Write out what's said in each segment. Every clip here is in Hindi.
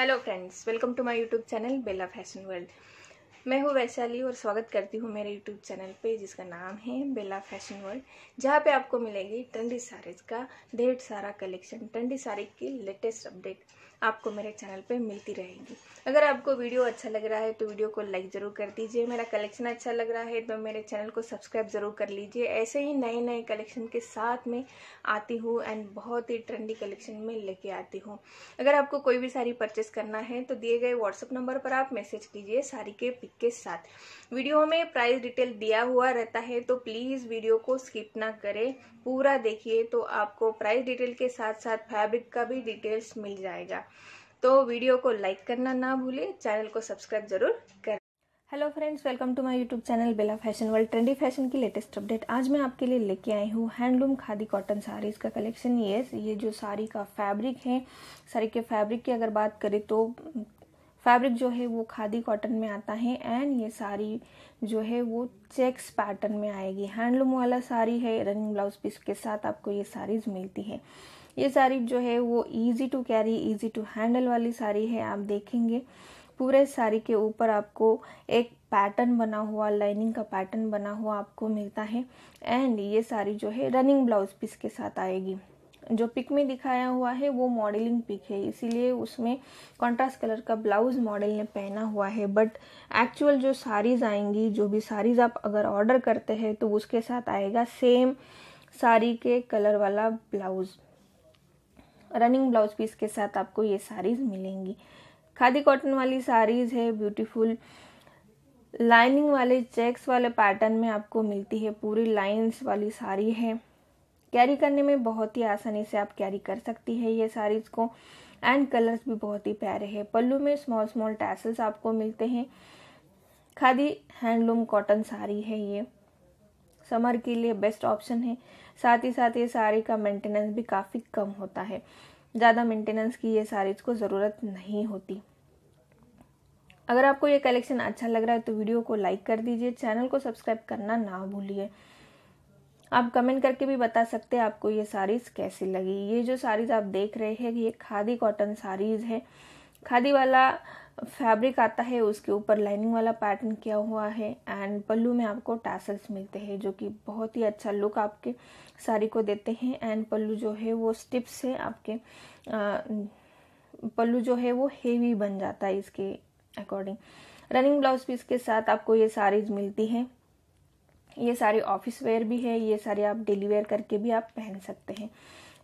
Hello friends, welcome to my YouTube channel Bella Fashion World. मैं हूँ वैशाली और स्वागत करती हूँ मेरे यूट्यूब चैनल पे जिसका नाम है बेला फैशन वर्ल्ड जहाँ पे आपको मिलेगी ट्रेंडी साड़ीज़ का ढेर सारा कलेक्शन ट्रेंडी साड़ी की लेटेस्ट अपडेट आपको मेरे चैनल पे मिलती रहेगी अगर आपको वीडियो अच्छा लग रहा है तो वीडियो को लाइक ज़रूर कर दीजिए मेरा कलेक्शन अच्छा लग रहा है तो मेरे चैनल को सब्सक्राइब ज़रूर कर लीजिए ऐसे ही नए नए कलेक्शन के साथ में आती हूँ एंड बहुत ही ट्रेंडी कलेक्शन में लेके आती हूँ अगर आपको कोई भी साड़ी परचेस करना है तो दिए गए व्हाट्सअप नंबर पर आप मैसेज कीजिए साड़ी के पिक लिंक के साथ वीडियो में प्राइस डिटेल दिया हुआ रहता है तो प्लीज़ वीडियो को स्किप ना करें पूरा देखिए तो आपको प्राइस डिटेल के साथ साथ फैब्रिक का भी डिटेल्स मिल जाएगा तो वीडियो को लाइक करना ना भूलें चैनल को सब्सक्राइब जरूर करें hello friends welcome to my YouTube channel Bela fashion world trendy fashion की लेटेस्ट अपडेट आज मैं आपके लिए लेके आई हूँ हैंडलूम खादी कॉटन साड़ीज़ का कलेक्शन येस ये जो साड़ी का फैब्रिक है साड़ी के फैब्रिक की अगर बात करें तो फैब्रिक जो है वो खादी कॉटन में आता है एंड ये साड़ी जो है वो चेक्स पैटर्न में आएगी हैंडलूम वाला साड़ी है रनिंग ब्लाउज पीस के साथ आपको ये साड़ीज मिलती है ये साड़ी जो है वो easy to carry easy to handle वाली साड़ी है आप देखेंगे पूरे साड़ी के ऊपर आपको एक पैटर्न बना हुआ लाइनिंग का पैटर्न बना हुआ आपको मिलता है एंड ये साड़ी जो है रनिंग ब्लाउज पीस के साथ आएगी जो पिक में दिखाया हुआ है वो मॉडलिंग पिक है इसीलिए उसमें कॉन्ट्रास्ट कलर का ब्लाउज मॉडल ने पहना हुआ है बट एक्चुअल जो साड़ीज़ आएंगी जो भी साड़ीज़ आप अगर ऑर्डर करते हैं तो उसके साथ आएगा सेम साड़ी के कलर वाला ब्लाउज रनिंग ब्लाउज पीस के साथ आपको ये साड़ीज़ मिलेंगी खादी कॉटन वाली साड़ीज़ है ब्यूटीफुल लाइनिंग वाले चेक्स वाले पैटर्न में आपको मिलती है पूरी लाइंस वाली साड़ी है कैरी करने में बहुत ही आसानी से आप कैरी कर सकती है ये साड़ीज़ को एंड कलर्स भी बहुत ही प्यारे हैं पल्लू में स्मॉल स्मॉल टैसल्स आपको मिलते हैं खादी हैंडलूम कॉटन साड़ी है ये समर के लिए बेस्ट ऑप्शन है साथ ही साथ ये साड़ी का मेंटेनेंस भी काफ़ी कम होता है ज़्यादा मेंटेनेंस की ये साड़ीज़ को ज़रूरत नहीं होती अगर आपको ये कलेक्शन अच्छा लग रहा है तो वीडियो को लाइक कर दीजिए चैनल को सब्सक्राइब करना ना भूलिए आप कमेंट करके भी बता सकते हैं आपको ये साड़ीज़ कैसी लगी ये जो साड़ीज़ आप देख रहे हैं ये खादी कॉटन साड़ीज़ है खादी वाला फैब्रिक आता है उसके ऊपर लाइनिंग वाला पैटर्न किया हुआ है एंड पल्लू में आपको टैसल्स मिलते हैं जो कि बहुत ही अच्छा लुक आपके साड़ी को देते हैं एंड पल्लू जो है वो स्टिप्स से आपके पल्लू जो है वो हेवी बन जाता है इसके अकॉर्डिंग रनिंग ब्लाउज पीस के साथ आपको ये साड़ीज़ मिलती हैं ये सारे ऑफिस वेयर भी है ये सारे आप डेली वेयर करके भी आप पहन सकते हैं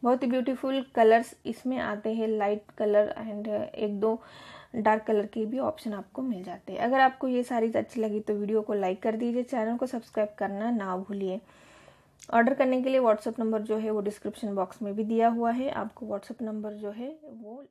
बहुत ही ब्यूटीफुल कलर्स इसमें आते हैं लाइट कलर एंड एक दो डार्क कलर के भी ऑप्शन आपको मिल जाते हैं अगर आपको ये सारी अच्छी लगी तो वीडियो को लाइक कर दीजिए चैनल को सब्सक्राइब करना ना भूलिए ऑर्डर करने के लिए व्हाट्सअप नंबर जो है वो डिस्क्रिप्शन बॉक्स में भी दिया हुआ है आपको व्हाट्सअप नंबर जो है वो